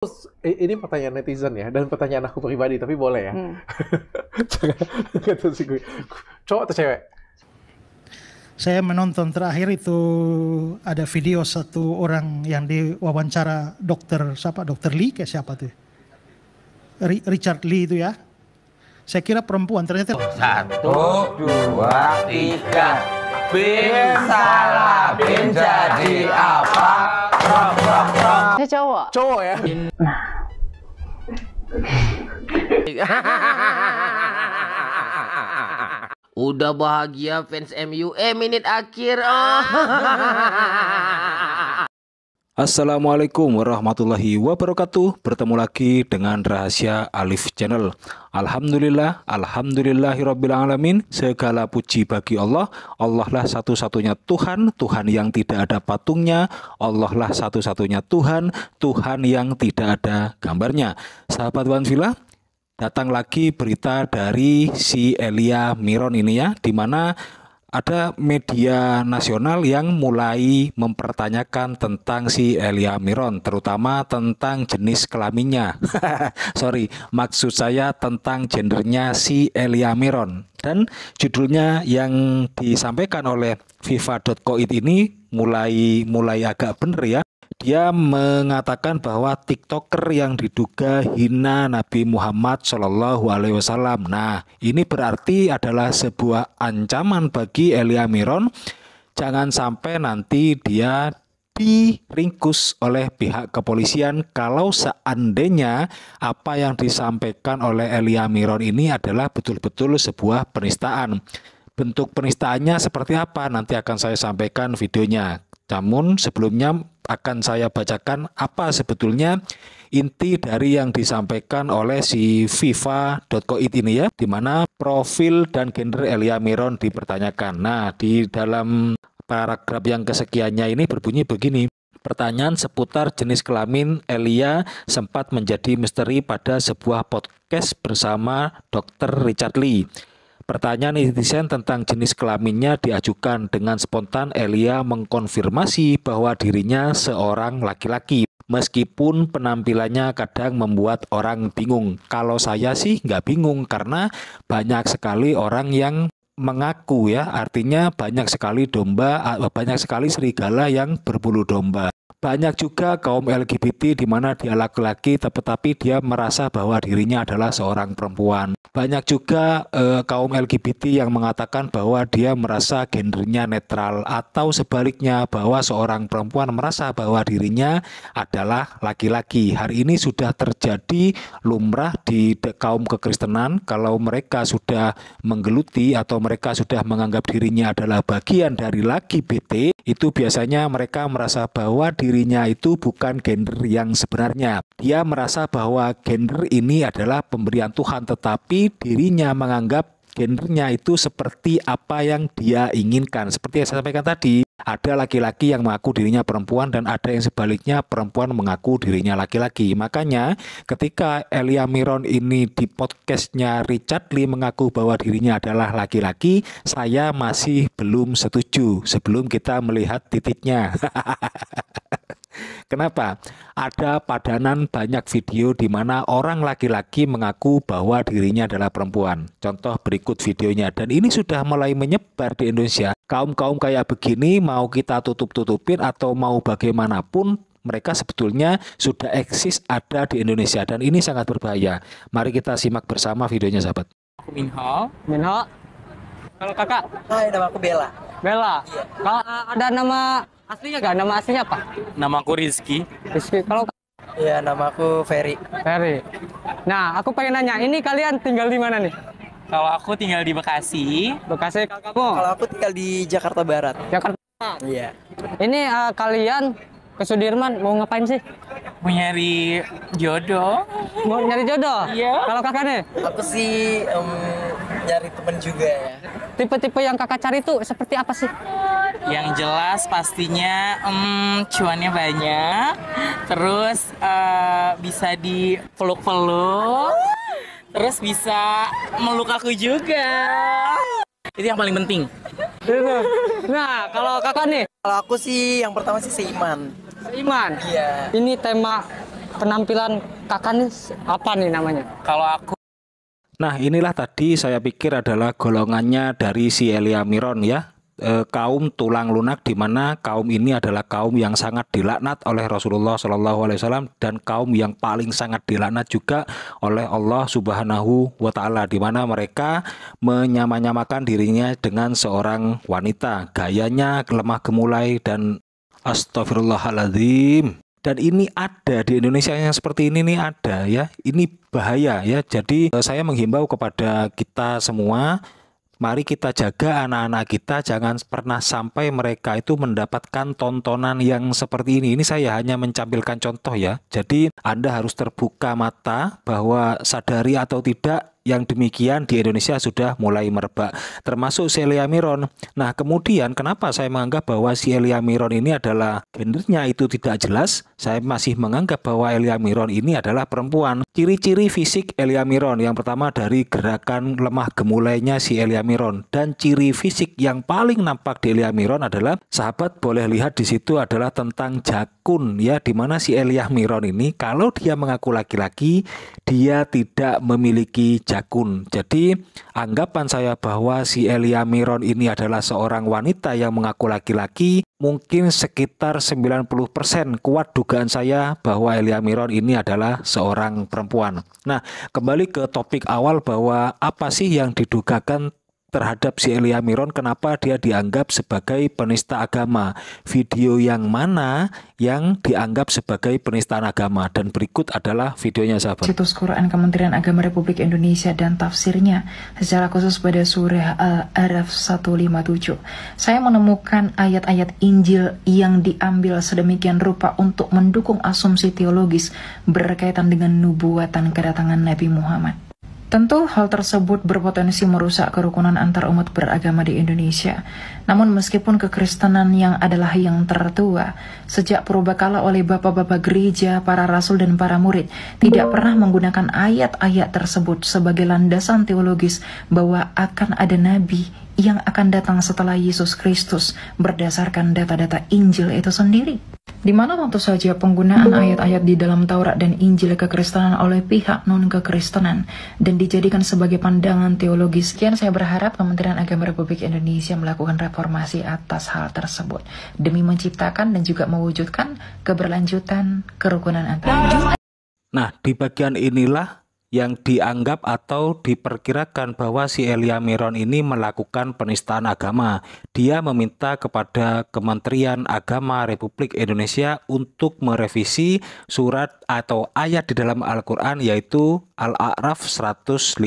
Terus, ini pertanyaan netizen ya, dan pertanyaan aku pribadi, tapi boleh ya? Hmm. gue. Cowok atau cewek? Saya menonton terakhir itu ada video satu orang yang diwawancara dokter siapa? Dokter Lee kayak siapa tuh? Richard Lee itu ya. Saya kira perempuan ternyata satu, dua, tiga. Bin salah, bin jadi apa? pra, pra, pra. Saya cowok. Cowok ya. Udah bahagia fans MU. Eh menit akhir. Oh. Assalamualaikum warahmatullahi wabarakatuh Bertemu lagi dengan Rahasia Alif Channel Alhamdulillah, Alhamdulillahirrabbilalamin Segala puji bagi Allah Allah lah satu-satunya Tuhan Tuhan yang tidak ada patungnya Allah lah satu-satunya Tuhan Tuhan yang tidak ada gambarnya Sahabat Wan Villa datang lagi berita dari si Elia Miron ini ya Dimana ada media nasional yang mulai mempertanyakan tentang si Elia Miron, terutama tentang jenis kelaminnya. Sorry, maksud saya tentang gendernya si Elia Miron. Dan judulnya yang disampaikan oleh viva.coid ini mulai mulai agak bener ya dia mengatakan bahwa TikToker yang diduga hina Nabi Muhammad Shallallahu Alaihi Wasallam. Nah, ini berarti adalah sebuah ancaman bagi Elia Miron. Jangan sampai nanti dia diringkus oleh pihak kepolisian kalau seandainya apa yang disampaikan oleh Elia Miron ini adalah betul-betul sebuah penistaan. Bentuk penistaannya seperti apa nanti akan saya sampaikan videonya. Namun sebelumnya akan saya bacakan apa sebetulnya inti dari yang disampaikan oleh si fifa.coit ini ya, di mana profil dan gender Elia Miron dipertanyakan. Nah, di dalam paragraf yang kesekiannya ini berbunyi begini. Pertanyaan seputar jenis kelamin Elia sempat menjadi misteri pada sebuah podcast bersama Dr. Richard Lee. Pertanyaan netizen tentang jenis kelaminnya diajukan dengan spontan Elia mengkonfirmasi bahwa dirinya seorang laki-laki. Meskipun penampilannya kadang membuat orang bingung. Kalau saya sih nggak bingung karena banyak sekali orang yang mengaku ya, artinya banyak sekali domba, eh, banyak sekali serigala yang berbulu domba. Banyak juga kaum LGBT di mana dia laki-laki tetapi dia merasa bahwa dirinya adalah seorang perempuan. Banyak juga eh, kaum LGBT yang mengatakan bahwa dia merasa gendernya netral atau sebaliknya bahwa seorang perempuan merasa bahwa dirinya adalah laki-laki. Hari ini sudah terjadi lumrah di kaum kekristenan kalau mereka sudah menggeluti atau mereka sudah menganggap dirinya adalah bagian dari laki BT, itu biasanya mereka merasa bahwa dirinya itu bukan gender yang sebenarnya. Dia merasa bahwa gender ini adalah pemberian Tuhan tetapi dirinya menganggap gendernya itu seperti apa yang dia inginkan. Seperti yang saya sampaikan tadi, ada laki-laki yang mengaku dirinya perempuan dan ada yang sebaliknya perempuan mengaku dirinya laki-laki. Makanya ketika Elia Miron ini di podcastnya Richard Lee mengaku bahwa dirinya adalah laki-laki, saya masih belum setuju sebelum kita melihat titiknya. Kenapa? Ada padanan banyak video di mana orang laki-laki mengaku bahwa dirinya adalah perempuan. Contoh berikut videonya. Dan ini sudah mulai menyebar di Indonesia. Kaum-kaum kayak begini mau kita tutup-tutupin atau mau bagaimanapun mereka sebetulnya sudah eksis ada di Indonesia dan ini sangat berbahaya. Mari kita simak bersama videonya sahabat. Aku Minho. Minho. Kalau kakak? Hai, nama aku Bella. Bella. Iya. Kak, eh, ada nama Aslinya gak nama aslinya apa? Nama aku Rizky. Rizky. Kalau Iya, nama aku Ferry. Ferry. Nah, aku pengen nanya, ini kalian tinggal di mana nih? Kalau aku tinggal di Bekasi. Bekasi kalau kamu? Kalau aku tinggal di Jakarta Barat. Jakarta. Iya. Ini uh, kalian ke Sudirman mau ngapain sih? Mau nyari jodoh. Mau nyari jodoh? Iya. Kalau kakaknya? Aku sih um, nyari temen juga ya tipe-tipe yang kakak cari tuh seperti apa sih? Yang jelas pastinya um, cuannya banyak, terus uh, bisa dipeluk-peluk, terus bisa meluk aku juga. Itu yang paling penting. Nah, kalau kakak nih? Kalau aku sih yang pertama sih seiman. Seiman? Iya. Ini tema penampilan kakak nih apa nih namanya? Kalau aku Nah, inilah tadi saya pikir adalah golongannya dari si Elia Miron ya, e, kaum tulang lunak di mana kaum ini adalah kaum yang sangat dilaknat oleh Rasulullah Shallallahu alaihi wasallam dan kaum yang paling sangat dilaknat juga oleh Allah Subhanahu wa taala di mana mereka menyamanyamakan dirinya dengan seorang wanita, gayanya lemah gemulai dan astaghfirullahaladzim dan ini ada di Indonesia yang seperti ini nih ada ya ini bahaya ya jadi eh, saya menghimbau kepada kita semua mari kita jaga anak-anak kita jangan pernah sampai mereka itu mendapatkan tontonan yang seperti ini ini saya hanya mencampilkan contoh ya jadi Anda harus terbuka mata bahwa sadari atau tidak yang demikian di Indonesia sudah mulai merebak, termasuk si Miron. Nah, kemudian kenapa saya menganggap bahwa si Miron ini adalah gendernya itu tidak jelas? Saya masih menganggap bahwa Miron ini adalah perempuan. Ciri-ciri fisik Miron yang pertama dari gerakan lemah gemulainya si Miron dan ciri fisik yang paling nampak di Miron adalah sahabat boleh lihat di situ adalah tentang jakun ya di mana si Eliamiron ini kalau dia mengaku laki-laki dia tidak memiliki Jakun. Jadi anggapan saya bahwa si Elia Miron ini adalah seorang wanita yang mengaku laki-laki mungkin sekitar 90% kuat dugaan saya bahwa Elia Miron ini adalah seorang perempuan. Nah kembali ke topik awal bahwa apa sih yang didugakan terhadap si Elia Miron kenapa dia dianggap sebagai penista agama video yang mana yang dianggap sebagai penistaan agama dan berikut adalah videonya sahabat situs Quran Kementerian Agama Republik Indonesia dan tafsirnya secara khusus pada surah Al-Araf eh, 157 saya menemukan ayat-ayat Injil yang diambil sedemikian rupa untuk mendukung asumsi teologis berkaitan dengan nubuatan kedatangan Nabi Muhammad Tentu hal tersebut berpotensi merusak kerukunan antar umat beragama di Indonesia. Namun meskipun kekristenan yang adalah yang tertua, sejak purbakala oleh bapak-bapak gereja, para rasul dan para murid, tidak pernah menggunakan ayat-ayat tersebut sebagai landasan teologis bahwa akan ada nabi yang akan datang setelah Yesus Kristus berdasarkan data-data Injil itu sendiri di mana tentu saja penggunaan ayat-ayat di dalam Taurat dan Injil kekristenan oleh pihak non-kekristenan dan dijadikan sebagai pandangan teologis. Sekian saya berharap Kementerian Agama Republik Indonesia melakukan reformasi atas hal tersebut demi menciptakan dan juga mewujudkan keberlanjutan kerukunan antar Nah, di bagian inilah yang dianggap atau diperkirakan bahwa si Elia Miron ini melakukan penistaan agama. Dia meminta kepada Kementerian Agama Republik Indonesia untuk merevisi surat atau ayat di dalam Al-Quran yaitu Al-A'raf 157.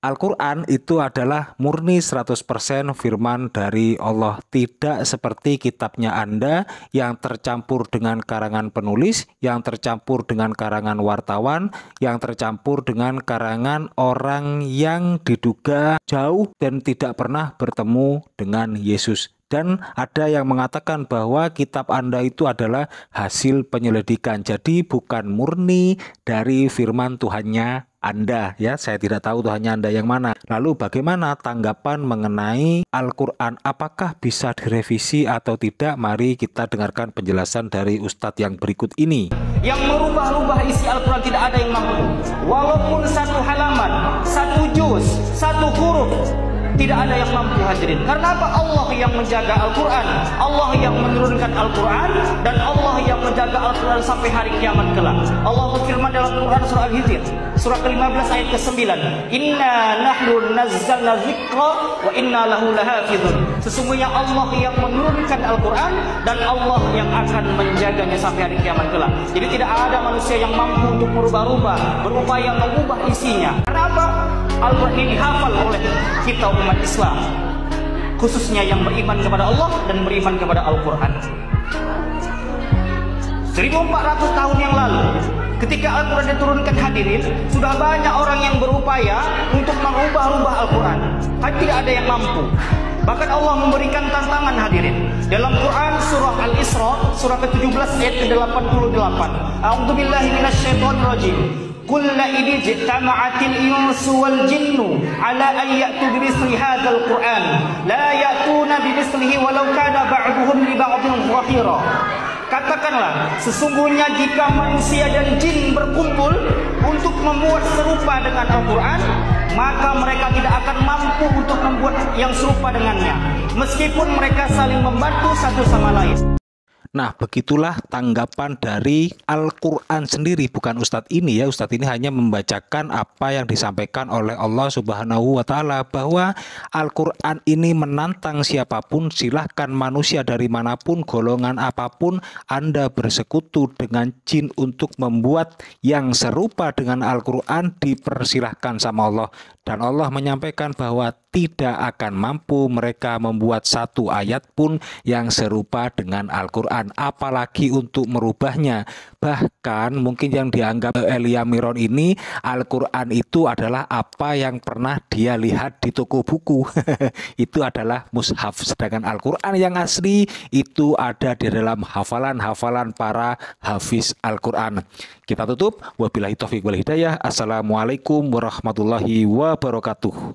Al-Quran itu adalah murni 100% firman dari Allah, tidak seperti kitabnya Anda yang tercampur dengan karangan penulis, yang tercampur dengan karangan wartawan, yang tercampur bercampur dengan karangan orang yang diduga jauh dan tidak pernah bertemu dengan Yesus dan ada yang mengatakan bahwa kitab Anda itu adalah hasil penyelidikan. Jadi bukan murni dari firman Tuhannya anda ya, saya tidak tahu Tuhannya Anda yang mana. Lalu bagaimana tanggapan mengenai Al-Qur'an? Apakah bisa direvisi atau tidak? Mari kita dengarkan penjelasan dari Ustadz yang berikut ini. Yang merubah-rubah isi Al-Qur'an tidak ada yang mampu. Walaupun satu halaman, satu juz, satu huruf, tidak ada yang mampu hadirin. Karena apa? Allah yang menjaga Al-Quran. Allah yang menurunkan Al-Quran. Dan Allah yang menjaga Al-Quran sampai hari kiamat kelak. Allah berfirman dalam Quran surah Al-Hijr. Surah ke-15 ayat ke-9. Inna nahnu nazzalna zikra wa inna lahu lahafidhun. Sesungguhnya Allah yang menurunkan Al-Quran. Dan Allah yang akan menjaganya sampai hari kiamat kelak. Jadi tidak ada manusia yang mampu untuk merubah-rubah. Berupaya mengubah isinya. Kenapa? Al-Quran ini hafal oleh kita umat Islam khususnya yang beriman kepada Allah dan beriman kepada Al-Quran 1400 tahun yang lalu ketika Al-Quran diturunkan hadirin sudah banyak orang yang berupaya untuk mengubah-ubah Al-Quran tapi tidak ada yang mampu bahkan Allah memberikan tantangan hadirin dalam Quran surah Al-Isra surah ke-17 ayat ke-88 A'udzubillahiminasyaitonirrojim Kulla ini jitama'atil insu wal jinnu ala an yaktu bimisli hadzal Qur'an la ya'tuna bimislihi walau kada ba'duhum li ba'din zahira. Katakanlah, sesungguhnya jika manusia dan jin berkumpul untuk membuat serupa dengan Al-Quran, maka mereka tidak akan mampu untuk membuat yang serupa dengannya, meskipun mereka saling membantu satu sama lain. Nah, begitulah tanggapan dari Al-Qur'an sendiri bukan ustadz ini ya. Ustadz ini hanya membacakan apa yang disampaikan oleh Allah Subhanahu wa taala bahwa Al-Qur'an ini menantang siapapun, silahkan manusia dari manapun, golongan apapun Anda bersekutu dengan jin untuk membuat yang serupa dengan Al-Qur'an dipersilahkan sama Allah dan Allah menyampaikan bahwa tidak akan mampu mereka membuat satu ayat pun yang serupa dengan Al-Quran, apalagi untuk merubahnya. Bahkan mungkin yang dianggap Elia Miron ini, Al-Quran itu adalah apa yang pernah dia lihat di toko buku. itu adalah mushaf. Sedangkan Al-Quran yang asli itu ada di dalam hafalan-hafalan para hafiz Al-Quran. Kita tutup. Wabillahi taufiq wal hidayah. Assalamualaikum warahmatullahi wabarakatuh.